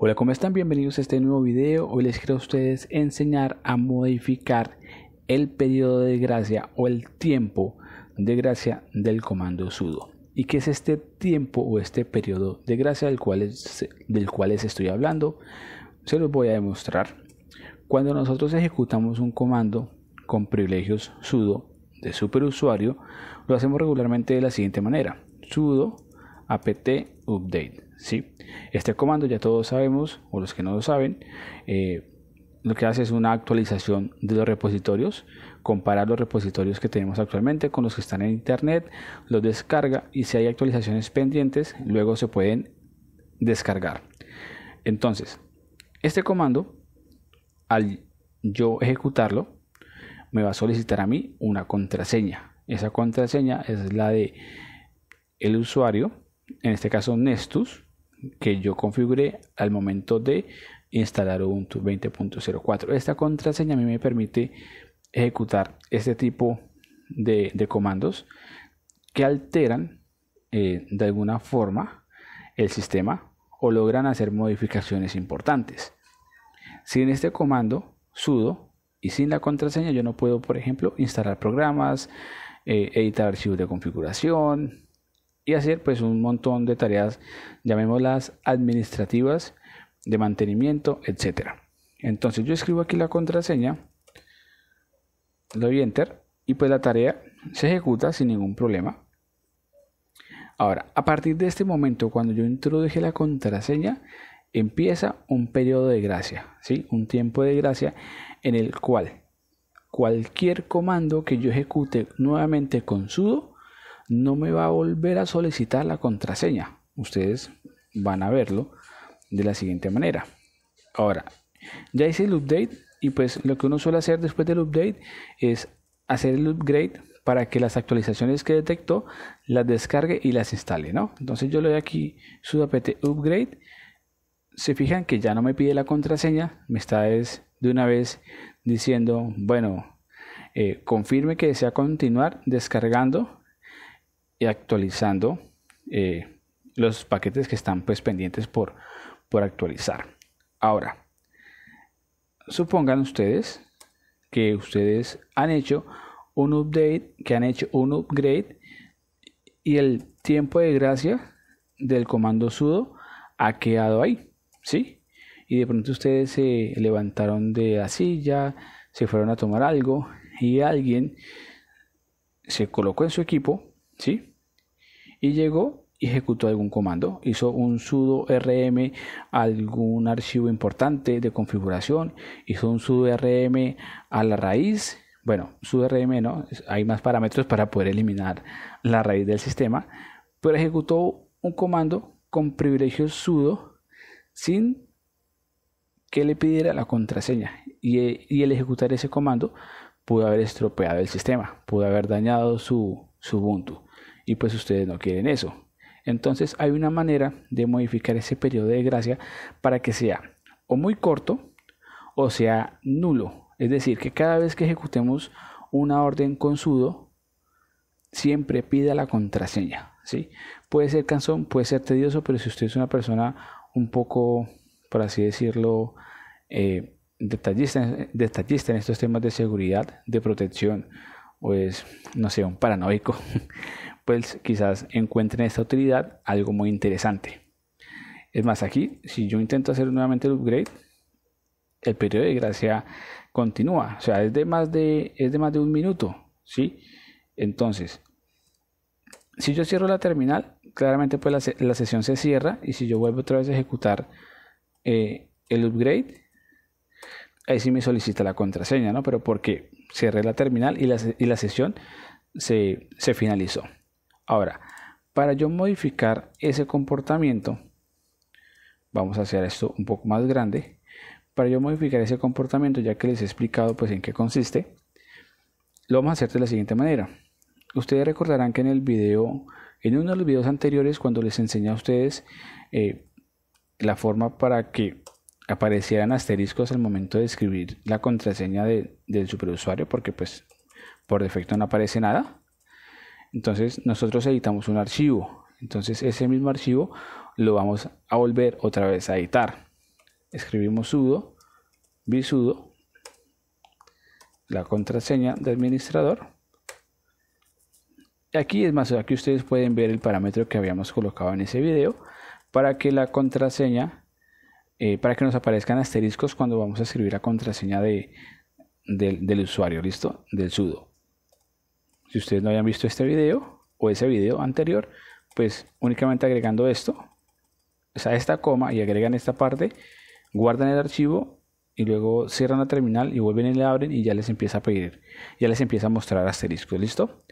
Hola, ¿cómo están? Bienvenidos a este nuevo video. Hoy les quiero a ustedes enseñar a modificar el periodo de gracia o el tiempo de gracia del comando sudo. ¿Y qué es este tiempo o este periodo de gracia del cual, del cual les estoy hablando? Se los voy a demostrar. Cuando nosotros ejecutamos un comando con privilegios sudo de superusuario, lo hacemos regularmente de la siguiente manera. sudo apt update ¿sí? Este comando ya todos sabemos, o los que no lo saben, eh, lo que hace es una actualización de los repositorios, comparar los repositorios que tenemos actualmente con los que están en internet, los descarga y si hay actualizaciones pendientes, luego se pueden descargar. Entonces, este comando, al yo ejecutarlo, me va a solicitar a mí una contraseña. Esa contraseña es la de el usuario, en este caso Nestus, que yo configuré al momento de instalar Ubuntu 20.04. Esta contraseña a mí me permite ejecutar este tipo de, comandos que alteran eh, de alguna forma el sistema o logran hacer modificaciones importantes. Sin este comando sudo y sin la contraseña yo no puedo, por ejemplo, instalar programas, eh, editar archivos de configuración, y hacer pues un montón de tareas, llamémoslas administrativas, de mantenimiento, etcétera. Entonces yo escribo aquí la contraseña, doy enter y pues la tarea se ejecuta sin ningún problema. Ahora, a partir de este momento, cuando yo introduje la contraseña, empieza un periodo de gracia, ¿sí? un tiempo de gracia en el cual cualquier comando que yo ejecute nuevamente con sudo no me va a volver a solicitar la contraseña. Ustedes van a verlo de la siguiente manera. Ahora, ya hice el update y pues lo que uno suele hacer después del update es hacer el upgrade para que las actualizaciones que detectó las descargue y las instale, ¿no? Entonces yo le doy aquí apt upgrade. Se fijan que ya no me pide la contraseña, me está es de una vez diciendo, bueno, eh, confirme que desea continuar descargando actualizando eh, los paquetes que están pues pendientes por, por actualizar. Ahora, supongan ustedes que ustedes han hecho un update, que han hecho un upgrade y el tiempo de gracia del comando sudo ha quedado ahí, ¿sí? Y de pronto ustedes se levantaron de la silla, se fueron a tomar algo y alguien se colocó en su equipo, ¿sí? y llegó y ejecutó algún comando, hizo un sudo rm a algún archivo importante de configuración, hizo un sudo rm a la raíz, bueno, sudo rm no, hay más parámetros para poder eliminar la raíz del sistema, pero ejecutó un comando con privilegio sudo sin que le pidiera la contraseña y, y el ejecutar ese comando pudo haber estropeado el sistema, pudo haber dañado su, su Ubuntu y pues ustedes no quieren eso. Entonces hay una manera de modificar ese periodo de gracia para que sea o muy corto o sea nulo. Es decir, que cada vez que ejecutemos una orden con sudo, siempre pida la contraseña. ¿sí? Puede ser cansón, puede ser tedioso, pero si usted es una persona un poco, por así decirlo, eh, detallista, detallista en estos temas de seguridad, de protección, pues no sé, un paranoico, pues quizás encuentren esta utilidad algo muy interesante. Es más, aquí, si yo intento hacer nuevamente el upgrade, el periodo de gracia continúa. O sea, es de más de, de, más de un minuto. ¿sí? Entonces, si yo cierro la terminal, claramente pues la, sesión se cierra. Y si yo vuelvo otra vez a ejecutar eh, el upgrade, ahí sí me solicita la contraseña, ¿no? Pero porque cerré la terminal y la, sesión se, se finalizó. Ahora, para yo modificar ese comportamiento, vamos a hacer esto un poco más grande. Para yo modificar ese comportamiento, ya que les he explicado pues en qué consiste, lo vamos a hacer de la siguiente manera. Ustedes recordarán que en el video, en uno de los videos anteriores, cuando les enseñé a ustedes eh, la forma para que aparecieran asteriscos al momento de escribir la contraseña del superusuario, porque pues por defecto no aparece nada. Entonces nosotros editamos un archivo. Entonces ese mismo archivo lo vamos a volver otra vez a editar. Escribimos sudo, visudo, la contraseña de administrador. Y Aquí es más, aquí ustedes pueden ver el parámetro que habíamos colocado en ese video para que la contraseña, eh, para que nos aparezcan asteriscos cuando vamos a escribir la contraseña de, del usuario, ¿listo? Del sudo. Si ustedes no habían visto este video o ese video anterior, pues únicamente agregando esto, o sea, esta coma y agregan esta parte, guardan el archivo y luego cierran la terminal y vuelven y le abren y ya les empieza a pedir, ya les empieza a mostrar asteriscos, ¿listo?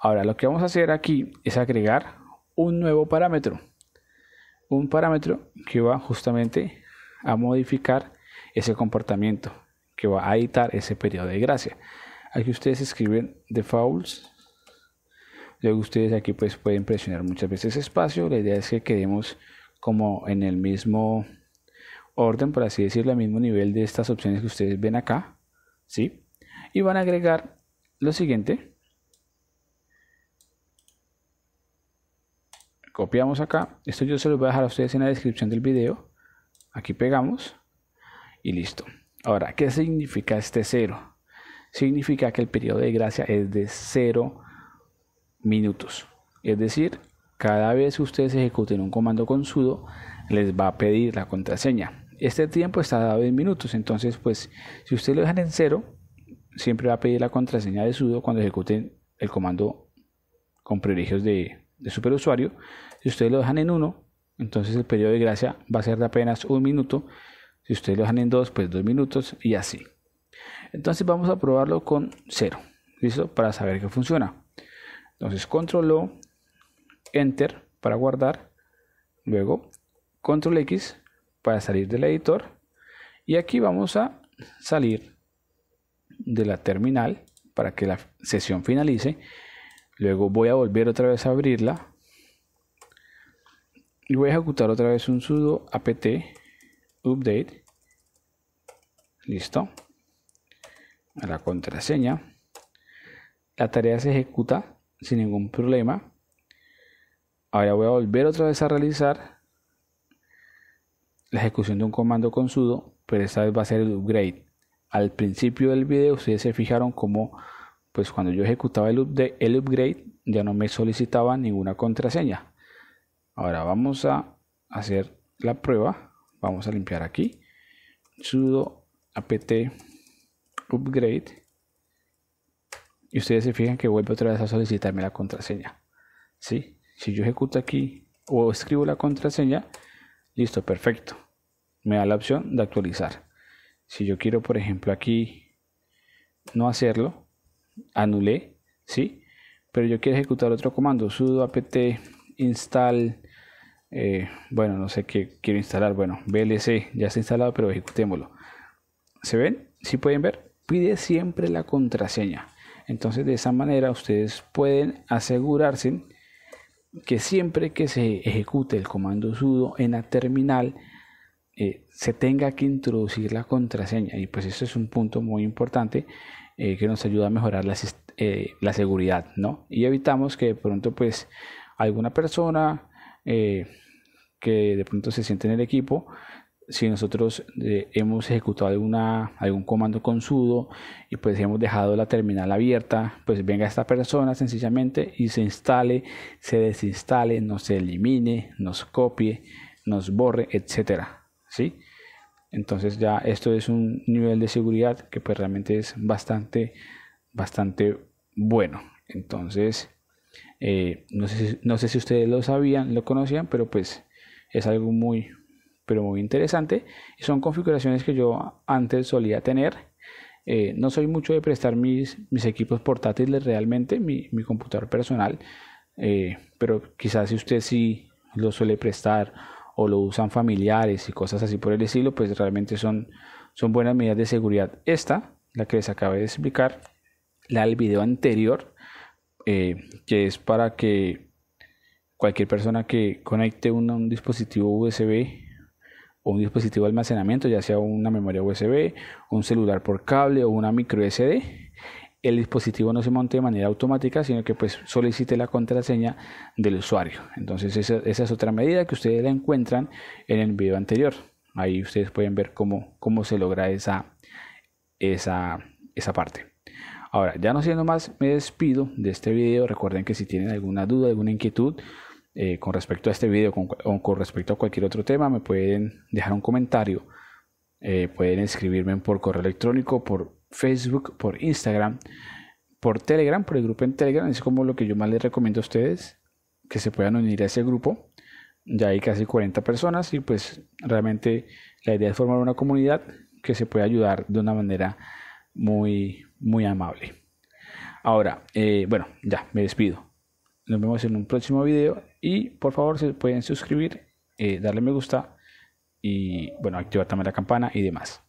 Ahora lo que vamos a hacer aquí es agregar un nuevo parámetro, un parámetro que va justamente a modificar ese comportamiento, que va a editar ese periodo de gracia aquí ustedes escriben defaults luego ustedes aquí pues pueden presionar muchas veces espacio la idea es que quedemos como en el mismo orden por así decirlo al mismo nivel de estas opciones que ustedes ven acá ¿sí? y van a agregar lo siguiente copiamos acá esto yo se lo voy a dejar a ustedes en la descripción del video aquí pegamos y listo ahora ¿qué significa este cero? significa que el periodo de gracia es de 0 minutos. Es decir, cada vez que ustedes ejecuten un comando con sudo, les va a pedir la contraseña. Este tiempo está dado en minutos, entonces pues si ustedes lo dejan en 0, siempre va a pedir la contraseña de sudo cuando ejecuten el comando con privilegios de, superusuario. Si ustedes lo dejan en 1, entonces el periodo de gracia va a ser de apenas un minuto. Si ustedes lo dejan en 2, pues 2 minutos y así. Entonces vamos a probarlo con 0, ¿listo? Para saber que funciona. Entonces control O, enter para guardar, luego control X para salir del editor y aquí vamos a salir de la terminal para que la sesión finalice. Luego voy a volver otra vez a abrirla y voy a ejecutar otra vez un sudo apt update. Listo la contraseña. La tarea se ejecuta sin ningún problema. Ahora voy a volver otra vez a realizar la ejecución de un comando con sudo, pero esta vez va a ser el upgrade. Al principio del video ustedes se fijaron como pues cuando yo ejecutaba el, el upgrade ya no me solicitaba ninguna contraseña. Ahora vamos a hacer la prueba. Vamos a limpiar aquí sudo apt upgrade y ustedes se fijan que vuelve otra vez a solicitarme la contraseña. ¿Sí? Si yo ejecuto aquí o escribo la contraseña, listo, perfecto. Me da la opción de actualizar. Si yo quiero, por ejemplo, aquí no hacerlo, anulé, ¿sí? Pero yo quiero ejecutar otro comando, sudo apt install, eh, bueno, no sé qué quiero instalar, bueno, blc ya está instalado, pero ejecutémoslo. ¿Se ven? si pueden ver? pide siempre la contraseña. Entonces de esa manera ustedes pueden asegurarse que siempre que se ejecute el comando sudo en la terminal eh, se tenga que introducir la contraseña y pues eso es un punto muy importante eh, que nos ayuda a mejorar eh, la, seguridad no y evitamos que de pronto pues alguna persona que de pronto se siente en el equipo si nosotros eh, hemos ejecutado algún comando con sudo y pues hemos dejado la terminal abierta, pues venga esta persona sencillamente y se instale, se desinstale, nos elimine, nos copie, nos borre, etcétera, ¿sí? Entonces ya esto es un nivel de seguridad que pues realmente es bastante, bastante bueno. Entonces, eh, no, sé, no sé si ustedes lo sabían, lo conocían, pero pues es algo muy, pero muy interesante. Y son configuraciones que yo antes solía tener. Eh, no soy mucho de prestar mis, mis equipos portátiles realmente, mi, computador personal, eh, pero quizás si usted sí lo suele prestar o lo usan familiares y cosas así por el estilo, pues realmente son, son buenas medidas de seguridad. Esta, la que les acabo de explicar, la del video anterior, eh, que es para que cualquier persona que conecte un dispositivo USB un dispositivo de almacenamiento, ya sea una memoria USB, un celular por cable o una micro SD, el dispositivo no se monte de manera automática, sino que pues solicite la contraseña del usuario. Entonces esa, esa es otra medida que ustedes la encuentran en el video anterior. Ahí ustedes pueden ver cómo, cómo se logra esa, esa, esa parte. Ahora, ya no siendo más, me despido de este video. Recuerden que si tienen alguna duda, alguna inquietud, eh, con respecto a este video con, o con respecto a cualquier otro tema, me pueden dejar un comentario. Eh, pueden escribirme por correo electrónico, por Facebook, por Instagram, por Telegram, por el grupo en Telegram. Es como lo que yo más les recomiendo a ustedes, que se puedan unir a ese grupo. Ya hay casi 40 personas y pues realmente la idea es formar una comunidad que se pueda ayudar de una manera muy, muy amable. Ahora, eh, bueno, ya, me despido. Nos vemos en un próximo video y por favor se pueden suscribir, eh, darle me gusta y bueno, activar también la campana y demás.